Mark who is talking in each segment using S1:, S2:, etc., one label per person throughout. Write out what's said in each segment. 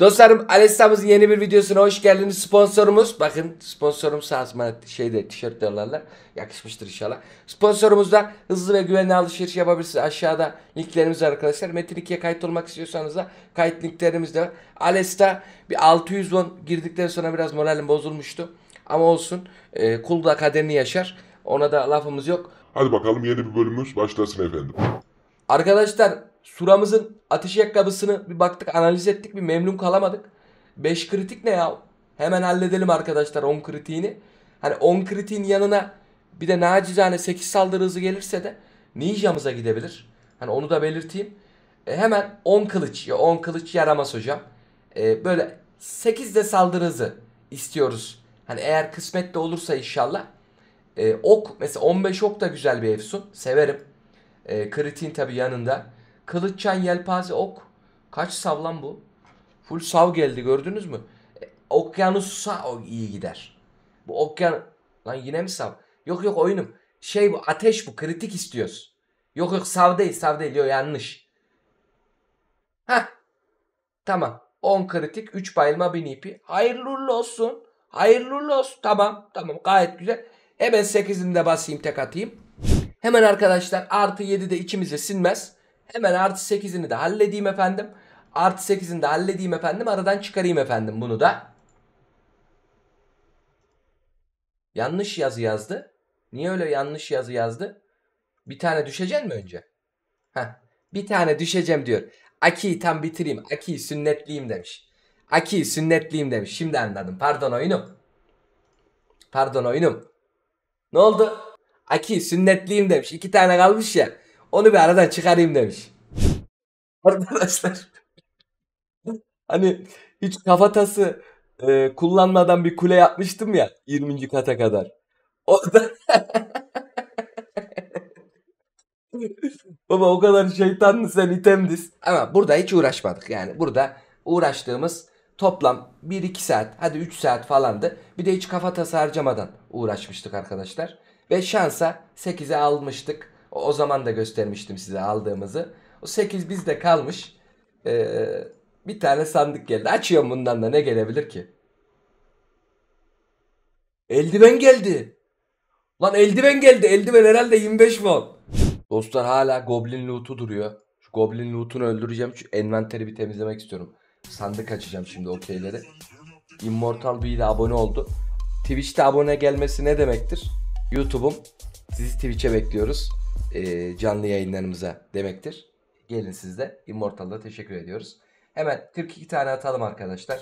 S1: Dostlarım Alessa'mızın yeni bir videosuna hoş geldiniz. Sponsorumuz bakın sponsorum sazma şeyde tişört diyorlarlar Yakışmıştır inşallah. Sponsorumuzda hızlı ve güvenli alışveriş yapabilirsiniz. Aşağıda linklerimiz var arkadaşlar. Metin 2'ye kayıt olmak istiyorsanız da kayıt linklerimiz de var. Alesta bir 610 girdikten sonra biraz moralim bozulmuştu. Ama olsun e, kul da kaderini yaşar. Ona da lafımız yok. Hadi bakalım yeni bir bölümümüz başlasın efendim. Arkadaşlar Suramızın ateş yakabısını bir baktık analiz ettik bir memnun kalamadık. 5 kritik ne ya? Hemen halledelim arkadaşlar 10 kritiğini. Hani 10 kritiğin yanına bir de nacizane 8 saldırı hızı gelirse de ninjamıza gidebilir. Hani onu da belirteyim. E hemen 10 kılıç ya 10 kılıç yaramaz hocam. E böyle 8 de saldırı hızı istiyoruz. Hani eğer kısmet de olursa inşallah. E, ok mesela 15 ok da güzel bir efsun. Severim. E, kritin tabi yanında. Kılıç, çay, yelpaze, ok. Kaç sav lan bu? Full sav geldi gördünüz mü? E, okyanusa o iyi gider. Bu okyan... Lan yine mi sav? Yok yok oyunum. Şey bu ateş bu kritik istiyoruz. Yok yok sav değil sav değil yok yanlış. Heh. Tamam. 10 kritik 3 bayılma 1000 ipi. Hayırlı uğurlu olsun. Hayırlı olsun. Tamam tamam gayet güzel. Hemen 8'ini de basayım tek atayım. Hemen arkadaşlar artı 7 de içimize sinmez. Hemen artı 8'ini de halledeyim efendim. Artı 8'ini de halledeyim efendim. Aradan çıkarayım efendim bunu da. Yanlış yazı yazdı. Niye öyle yanlış yazı yazdı? Bir tane düşecek mi önce? Heh, bir tane düşeceğim diyor. Aki'yi tam bitireyim. Aki'yi sünnetliyim demiş. Aki sünnetliyim demiş. Şimdi anladım. Pardon oyunum. Pardon oyunum. Ne oldu? Aki sünnetliyim demiş. İki tane kalmış ya. Onu bir aradan çıkarayım demiş. Arkadaşlar hani hiç kafatası e, kullanmadan bir kule yapmıştım ya 20. kata kadar. Orada Baba o kadar şeytanlı sen itemdiz. Ama burada hiç uğraşmadık yani. Burada uğraştığımız toplam 1-2 saat hadi 3 saat falandı. Bir de hiç kafa harcamadan uğraşmıştık arkadaşlar. Ve şansa 8'e almıştık. O, zaman da göstermiştim size aldığımızı. O 8 bizde kalmış. Ee, bir tane sandık geldi. Açıyorum bundan da ne gelebilir ki? Eldiven geldi. Lan eldiven geldi. Eldiven herhalde 25 won. Dostlar hala goblin loot'u duruyor. Şu goblin loot'unu öldüreceğim. Şu envanteri bir temizlemek istiyorum. Sandık açacağım şimdi okeyleri. Immortal Bee de abone oldu. Twitch'te abone gelmesi ne demektir? YouTube'um. Sizi Twitch'e bekliyoruz. E, canlı yayınlarımıza demektir. Gelin siz de Immortal'da teşekkür ediyoruz. Hemen 42 tane atalım arkadaşlar.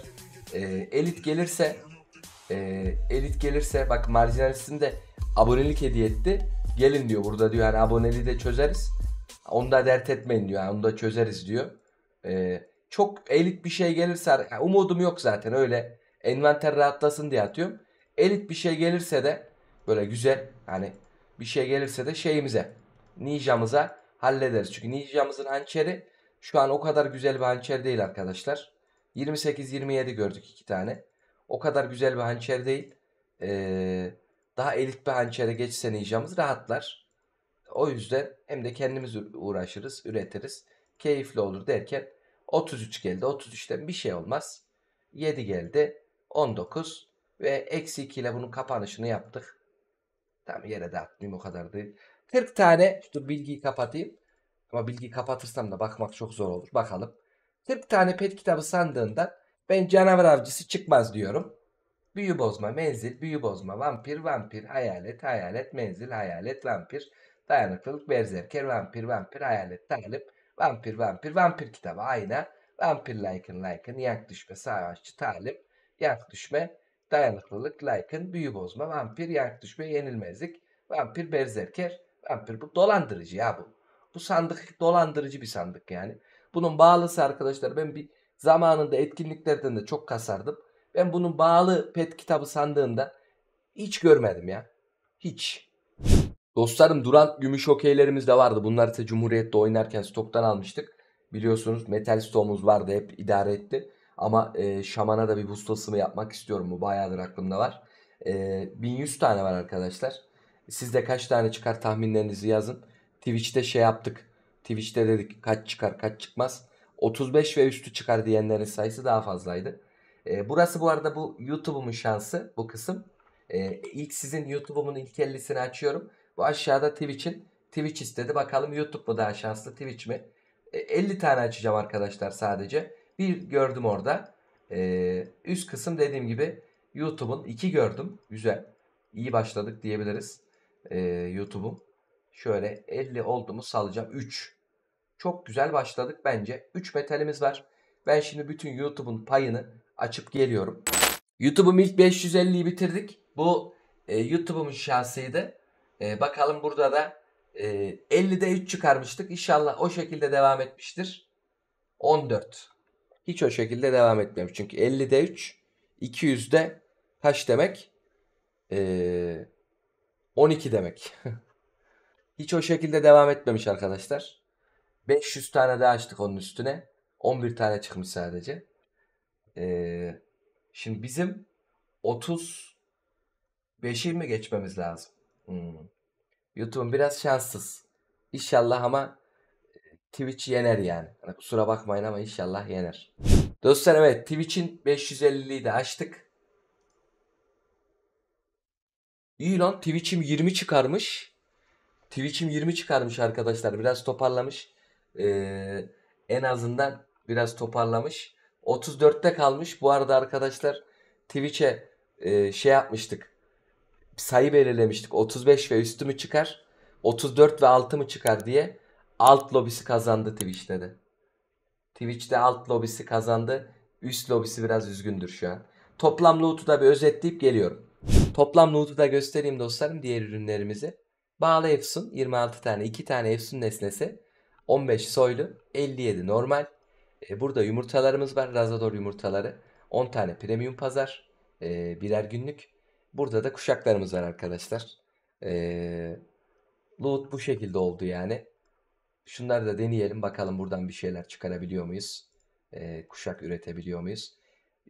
S1: E, elit gelirse e, elit gelirse bak marjinalistin de abonelik hediye etti. Gelin diyor burada diyor yani aboneliği de çözeriz. Onu da dert etmeyin diyor. Yani onu da çözeriz diyor. E, çok elit bir şey gelirse umudum yok zaten öyle envanter rahatlasın diye atıyorum. Elit bir şey gelirse de böyle güzel hani bir şey gelirse de şeyimize ninjamıza hallederiz. Çünkü ninjamızın hançeri şu an o kadar güzel bir hançer değil arkadaşlar. 28-27 gördük iki tane. O kadar güzel bir hançer değil. Ee, daha elit bir hançere geçse ninjamız rahatlar. O yüzden hem de kendimiz uğraşırız, üretiriz. Keyifli olur derken 33 geldi. 33'ten bir şey olmaz. 7 geldi. 19 ve eksi 2 ile bunun kapanışını yaptık. Tam yere de o kadar değil. 40 tane şu bilgiyi kapatayım. Ama bilgiyi kapatırsam da bakmak çok zor olur. Bakalım. 40 tane pet kitabı sandığında ben canavar avcısı çıkmaz diyorum. Büyü bozma, menzil, büyü bozma, vampir, vampir, hayalet, hayalet, menzil, hayalet, vampir, dayanıklılık, berzerker, vampir, vampir, hayalet, talip, vampir, vampir, vampir kitabı, ayna, vampir, like'ın, like'ın, yak düşme, savaşçı, talip, yak düşme, dayanıklılık, like'ın, büyü bozma, vampir, yak düşme, yenilmezlik, vampir, berzerker, vampir bu dolandırıcı ya bu. Bu sandık dolandırıcı bir sandık yani. Bunun bağlısı arkadaşlar ben bir zamanında etkinliklerden de çok kasardım. Ben bunun bağlı pet kitabı sandığında hiç görmedim ya. Hiç. Dostlarım Durant gümüş okeylerimiz de vardı. Bunlar ise Cumhuriyet'te oynarken stoktan almıştık. Biliyorsunuz metal stoğumuz vardı hep idare etti. Ama e, şamana da bir bustasımı yapmak istiyorum. Bu bayağıdır aklımda var. E, 1100 tane var arkadaşlar. Sizde kaç tane çıkar tahminlerinizi yazın. Twitch'te şey yaptık. Twitch'te dedik kaç çıkar kaç çıkmaz. 35 ve üstü çıkar diyenlerin sayısı daha fazlaydı. E, burası bu arada bu YouTube'umun şansı bu kısım. E, ilk sizin YouTube'umun ilk 50'sini açıyorum. Bu aşağıda Twitch'in Twitch istedi. Bakalım YouTube mu daha şanslı Twitch mi? E, ee, 50 tane açacağım arkadaşlar sadece. Bir gördüm orada. E, üst kısım dediğim gibi YouTube'un iki gördüm. Güzel. İyi başladık diyebiliriz e, YouTube'um. Şöyle 50 oldu salacağım. 3. Çok güzel başladık bence. 3 metalimiz var. Ben şimdi bütün YouTube'un payını açıp geliyorum. YouTube'um ilk 550'yi bitirdik. Bu e, YouTube'umun şansıydı. E, bakalım burada da e, 50'de 3 çıkarmıştık. İnşallah o şekilde devam etmiştir. 14. Hiç o şekilde devam etmemiş. Çünkü 50'de 3, 200'de kaç demek? Ee, 12 demek. Hiç o şekilde devam etmemiş arkadaşlar. 500 tane daha açtık onun üstüne. 11 tane çıkmış sadece. Ee, şimdi bizim 30 5'i mi geçmemiz lazım? Hmm. YouTube'un biraz şanssız. İnşallah ama e, Twitch yener yani. Hani kusura bakmayın ama inşallah yener. Dostlar evet Twitch'in 550'yi de açtık. İyi lan Twitch'im 20 çıkarmış. Twitch'im 20 çıkarmış arkadaşlar. Biraz toparlamış. Ee, en azından biraz toparlamış. 34'te kalmış. Bu arada arkadaşlar Twitch'e e, şey yapmıştık. Sayı belirlemiştik. 35 ve üstü mü çıkar? 34 ve altı mı çıkar diye alt lobisi kazandı Twitch'te de. Twitch'te alt lobisi kazandı. Üst lobisi biraz üzgündür şu an. Toplam loot'u da bir özetleyip geliyorum. Toplam loot'u da göstereyim dostlarım diğer ürünlerimizi. Bağlı Efsun 26 tane 2 tane Efsun nesnesi 15 soylu 57 normal. E, burada yumurtalarımız var Razador yumurtaları 10 tane premium pazar e, birer günlük. Burada da kuşaklarımız var arkadaşlar. E, loot bu şekilde oldu yani. Şunları da deneyelim bakalım buradan bir şeyler çıkarabiliyor muyuz? E, kuşak üretebiliyor muyuz?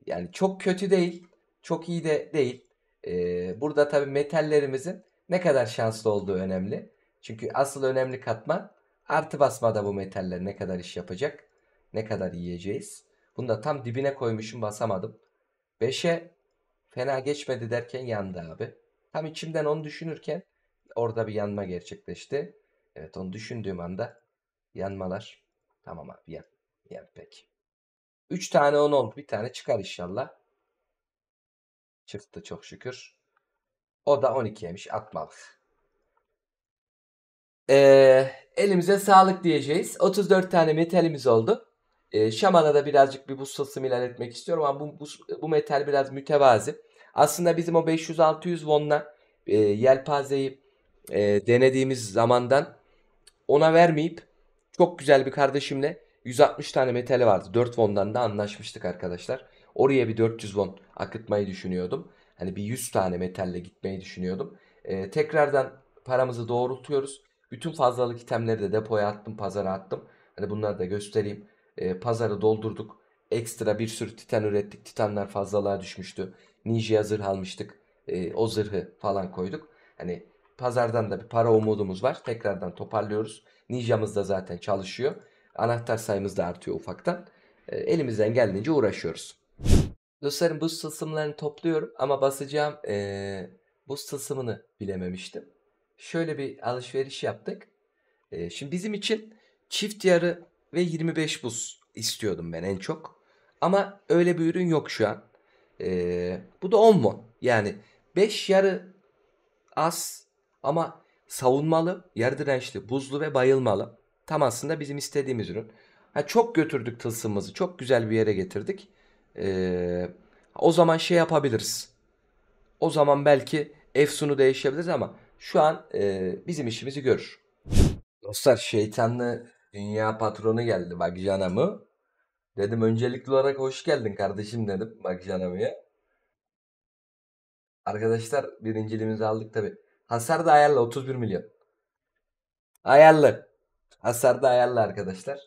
S1: Yani çok kötü değil, çok iyi de değil. Ee, burada tabii metallerimizin ne kadar şanslı olduğu önemli. Çünkü asıl önemli katman artı basmada bu metaller ne kadar iş yapacak, ne kadar yiyeceğiz. Bunu da tam dibine koymuşum basamadım. 5'e fena geçmedi derken yandı abi. Tam içimden onu düşünürken orada bir yanma gerçekleşti. Evet onu düşündüğüm anda yanmalar. Tamam abi yan. Yan peki. 3 tane 10 oldu. Bir tane çıkar inşallah. Çıktı çok şükür. O da 12'ymiş atmalık. Ee, elimize sağlık diyeceğiz. 34 tane metalimiz oldu. Ee, Şaman'a da birazcık bir buz tılsımı ilan etmek istiyorum ama bu, bu, bu metal biraz mütevazi. Aslında bizim o 500-600 wonla e, yelpazeyi e, denediğimiz zamandan ona vermeyip çok güzel bir kardeşimle 160 tane metali vardı. 4 wondan da anlaşmıştık arkadaşlar. Oraya bir 400 won akıtmayı düşünüyordum. Hani bir 100 tane metalle gitmeyi düşünüyordum. E, tekrardan paramızı doğrultuyoruz. Bütün fazlalık itemleri de depoya attım, pazara attım. Hani bunları da göstereyim. E, pazarı doldurduk. Ekstra bir sürü titan ürettik. Titanlar fazlalığa düşmüştü. Ninja zırh almıştık. E, o zırhı falan koyduk. Hani pazardan da bir para umudumuz var. Tekrardan toparlıyoruz. Ninja'mız da zaten çalışıyor. Anahtar sayımız da artıyor ufaktan. E, elimizden geldiğince uğraşıyoruz. Dostlarım buz tılsımlarını topluyorum ama basacağım e, buz tılsımını bilememiştim. Şöyle bir alışveriş yaptık. E, şimdi bizim için çift yarı ve 25 buz istiyordum ben en çok. Ama öyle bir ürün yok şu an. E, bu da 10 mu? Yani 5 yarı az ama savunmalı, yarı dirençli, buzlu ve bayılmalı. Tam aslında bizim istediğimiz ürün. Ha, çok götürdük tılsımımızı. Çok güzel bir yere getirdik. Ee, o zaman şey yapabiliriz. O zaman belki Efsun'u değişebiliriz ama şu an e, bizim işimizi görür. Dostlar şeytanlı dünya patronu geldi bak canamı. Dedim öncelikli olarak hoş geldin kardeşim dedim bak canamıya. Arkadaşlar birinciliğimizi aldık tabi. Hasar da ayarlı 31 milyon. Ayarlı. Hasar da ayarlı arkadaşlar.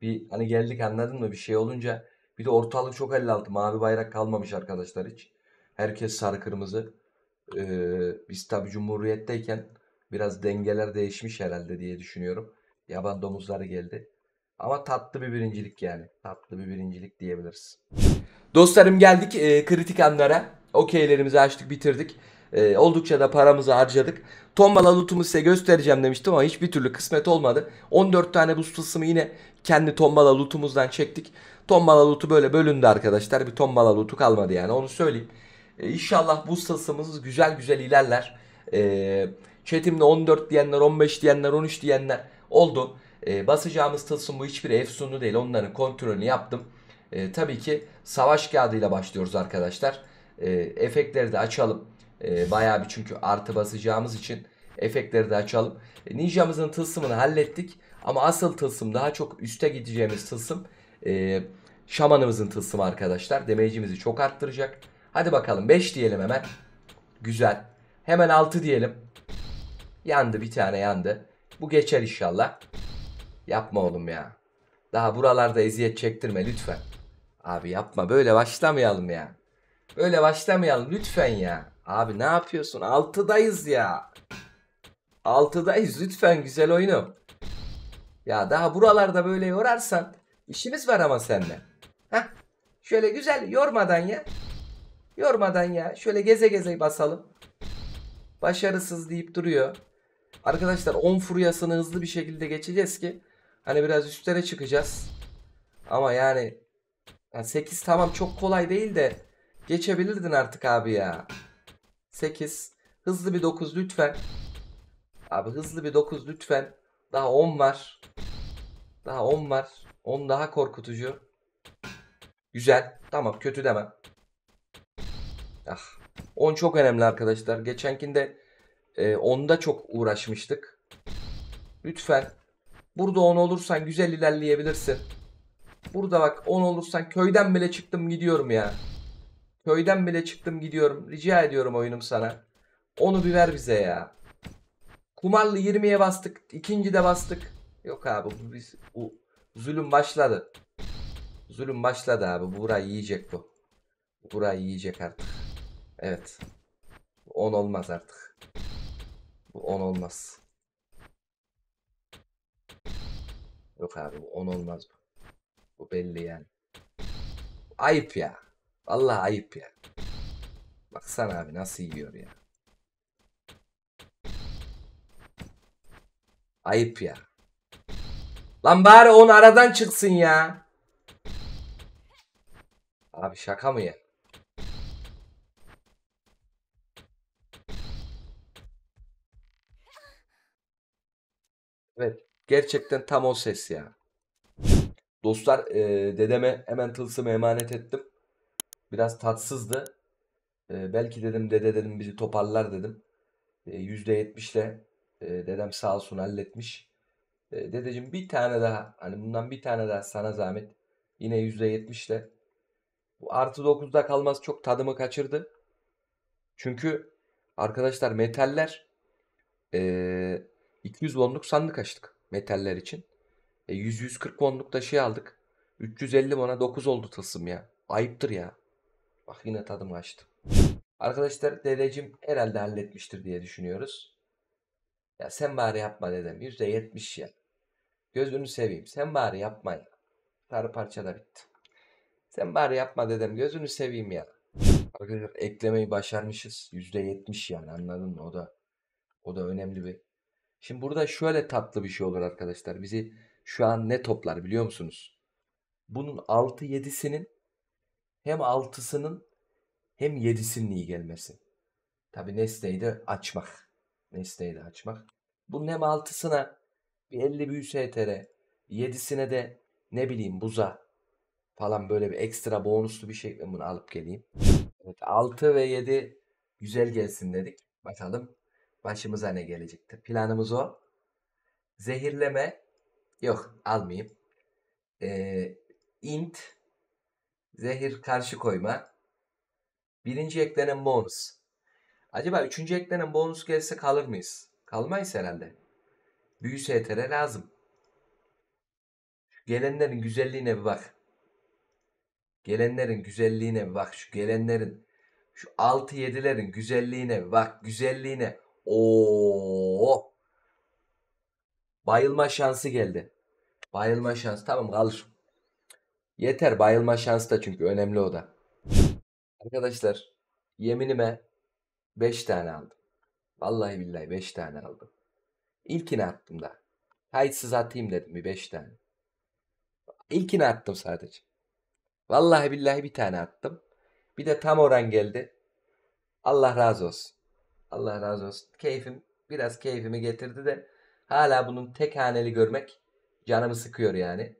S1: Bir hani geldik anladın mı bir şey olunca bir de ortalık çok el altı, Mavi bayrak kalmamış arkadaşlar hiç. Herkes sarı kırmızı. Ee, biz tabi Cumhuriyet'teyken biraz dengeler değişmiş herhalde diye düşünüyorum. Yaban domuzları geldi. Ama tatlı bir birincilik yani. Tatlı bir birincilik diyebiliriz. Dostlarım geldik e, kritik anlara. Okeylerimizi açtık bitirdik. E, oldukça da paramızı harcadık. Tombala lootumu size göstereceğim demiştim ama hiçbir türlü kısmet olmadı. 14 tane bu tılsımı yine kendi tombala lootumuzdan çektik. Tombala lootu böyle bölündü arkadaşlar. Bir tombala lootu kalmadı yani onu söyleyeyim. E, inşallah bu tılsımımız güzel güzel ilerler. E, chatimde 14 diyenler, 15 diyenler, 13 diyenler oldu. E, basacağımız tılsım bu hiçbir efsunu değil. Onların kontrolünü yaptım. E, tabii ki savaş kağıdıyla başlıyoruz arkadaşlar. E, efektleri de açalım. E, bayağı bir çünkü artı basacağımız için efektleri de açalım. E, ninjamızın tılsımını hallettik. Ama asıl tılsım daha çok üste gideceğimiz tılsım e, şamanımızın tılsımı arkadaşlar. Demeyicimizi çok arttıracak. Hadi bakalım 5 diyelim hemen. Güzel. Hemen 6 diyelim. Yandı bir tane yandı. Bu geçer inşallah. Yapma oğlum ya. Daha buralarda eziyet çektirme lütfen. Abi yapma böyle başlamayalım ya. Böyle başlamayalım lütfen ya. Abi ne yapıyorsun? Altıdayız ya. Altıdayız lütfen güzel oyunu. Ya daha buralarda böyle yorarsan işimiz var ama seninle. Heh. Şöyle güzel yormadan ya. Yormadan ya. Şöyle geze geze basalım. Başarısız deyip duruyor. Arkadaşlar 10 furyasını hızlı bir şekilde geçeceğiz ki hani biraz üstlere çıkacağız. Ama yani, yani 8 tamam çok kolay değil de geçebilirdin artık abi ya. 8. Hızlı bir 9 lütfen. Abi hızlı bir 9 lütfen. Daha 10 var. Daha 10 var. 10 daha korkutucu. Güzel. Tamam kötü demem. Ah. 10 çok önemli arkadaşlar. Geçenkinde e, 10'da çok uğraşmıştık. Lütfen. Burada 10 olursan güzel ilerleyebilirsin. Burada bak 10 olursan köyden bile çıktım gidiyorum ya. Köyden bile çıktım gidiyorum. Rica ediyorum oyunum sana. Onu bir ver bize ya. Kumarlı 20'ye bastık. ikinci de bastık. Yok abi bu biz bu zulüm başladı. Zulüm başladı abi. Burayı yiyecek bu. Burayı yiyecek artık. Evet. 10 olmaz artık. Bu 10 olmaz. Yok abi bu 10 olmaz bu. Bu belli yani. Ayıp ya. Vallahi ayıp ya. Baksana abi nasıl yiyor ya. Ayıp ya. Lan bari on aradan çıksın ya. Abi şaka mı ya? Evet. Gerçekten tam o ses ya. Dostlar e, dedeme hemen tılsımı emanet ettim. Biraz tatsızdı. E, belki dedim dede dedim bizi toparlar dedim. E, ee, %70'le e, dedem sağ olsun halletmiş. E, dedeciğim bir tane daha hani bundan bir tane daha sana zahmet. Yine %70'le. Bu artı 9'da kalmaz çok tadımı kaçırdı. Çünkü arkadaşlar metaller e, 200 wonluk sandık açtık metaller için. E, 100-140 wonluk da şey aldık. 350 wona 9 oldu tılsım ya. Ayıptır ya. Bak yine tadım kaçtı. Arkadaşlar dedecim herhalde halletmiştir diye düşünüyoruz. Ya sen bari yapma dedem. %70 ya. Gözünü seveyim. Sen bari yapma ya. Sarı parça da bitti. Sen bari yapma dedem. Gözünü seveyim ya. Arkadaşlar eklemeyi başarmışız. yüzde %70 yani anladın mı? O da o da önemli bir. Şimdi burada şöyle tatlı bir şey olur arkadaşlar. Bizi şu an ne toplar biliyor musunuz? Bunun 6-7'sinin hem 6'sının hem 7'sinin iyi gelmesi. Tabi nesneyi de açmak. Nesneyi de açmak. Bunun hem 6'sına bir 50 bir USTR, 7'sine de ne bileyim buza falan böyle bir ekstra bonuslu bir şey bunu alıp geleyim. Evet 6 ve 7 güzel gelsin dedik. Bakalım başımıza ne gelecekti. Planımız o. Zehirleme yok almayayım. Ee, int Zehir karşı koyma. Birinci eklenen bonus. Acaba üçüncü eklenen bonus gelse kalır mıyız? Kalmayız herhalde. Büyüse STR lazım. Şu gelenlerin güzelliğine bir bak. Gelenlerin güzelliğine bir bak. Şu gelenlerin şu 6-7'lerin güzelliğine bir bak. Güzelliğine. Oo. Bayılma şansı geldi. Bayılma şansı. Tamam kalır. Yeter bayılma şansı da çünkü önemli o da. Arkadaşlar yeminime 5 tane aldım. Vallahi billahi 5 tane aldım. İlkini attım da. Kayıtsız atayım dedim bir 5 tane. İlkini attım sadece. Vallahi billahi bir tane attım. Bir de tam oran geldi. Allah razı olsun. Allah razı olsun. Keyfim biraz keyfimi getirdi de hala bunun tek haneli görmek canımı sıkıyor yani.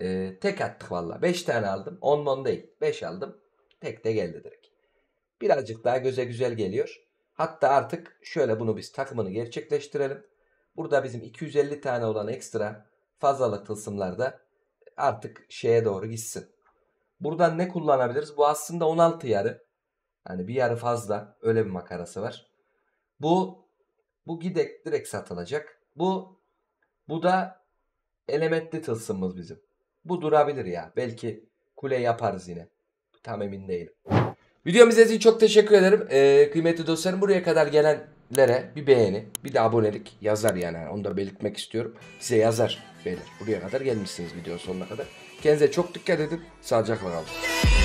S1: E, tek attık valla. 5 tane aldım. 10 mon değil. 5 aldım. Tek de geldi direkt. Birazcık daha göze güzel geliyor. Hatta artık şöyle bunu biz takımını gerçekleştirelim. Burada bizim 250 tane olan ekstra fazlalık da artık şeye doğru gitsin. Buradan ne kullanabiliriz? Bu aslında 16 yarı. Hani bir yarı fazla. Öyle bir makarası var. Bu bu gidek direkt satılacak. Bu bu da elementli tılsımımız bizim. Bu durabilir ya. Belki kule yaparız yine. Tam emin değilim. Videomu izlediğiniz için çok teşekkür ederim. Ee, kıymetli dostlarım buraya kadar gelenlere bir beğeni, bir de abonelik yazar yani. yani onu da belirtmek istiyorum. Size yazar. Beyler buraya kadar gelmişsiniz videonun sonuna kadar. Kendinize çok dikkat edin. Sağlıcakla kalın.